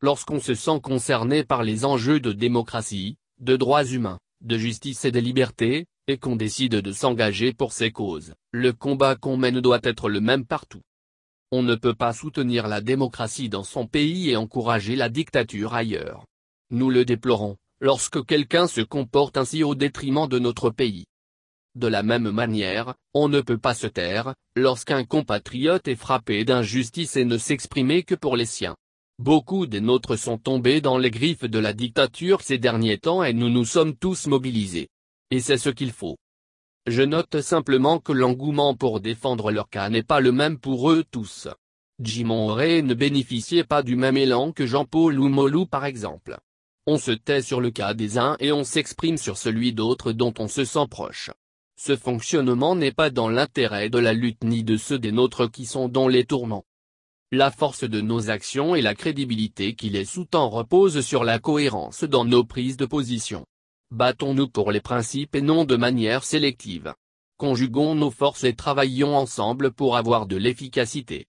lorsqu'on se sent concerné par les enjeux de démocratie, de droits humains, de justice et des libertés, et qu'on décide de s'engager pour ces causes. Le combat qu'on mène doit être le même partout. On ne peut pas soutenir la démocratie dans son pays et encourager la dictature ailleurs. Nous le déplorons, lorsque quelqu'un se comporte ainsi au détriment de notre pays. De la même manière, on ne peut pas se taire, lorsqu'un compatriote est frappé d'injustice et ne s'exprimer que pour les siens. Beaucoup des nôtres sont tombés dans les griffes de la dictature ces derniers temps et nous nous sommes tous mobilisés. Et c'est ce qu'il faut. Je note simplement que l'engouement pour défendre leur cas n'est pas le même pour eux tous. Jimon Ray ne bénéficiait pas du même élan que Jean-Paul ou Molou par exemple. On se tait sur le cas des uns et on s'exprime sur celui d'autres dont on se sent proche. Ce fonctionnement n'est pas dans l'intérêt de la lutte ni de ceux des nôtres qui sont dans les tourments. La force de nos actions et la crédibilité qui les sous-tend reposent sur la cohérence dans nos prises de position. Battons-nous pour les principes et non de manière sélective. Conjuguons nos forces et travaillons ensemble pour avoir de l'efficacité.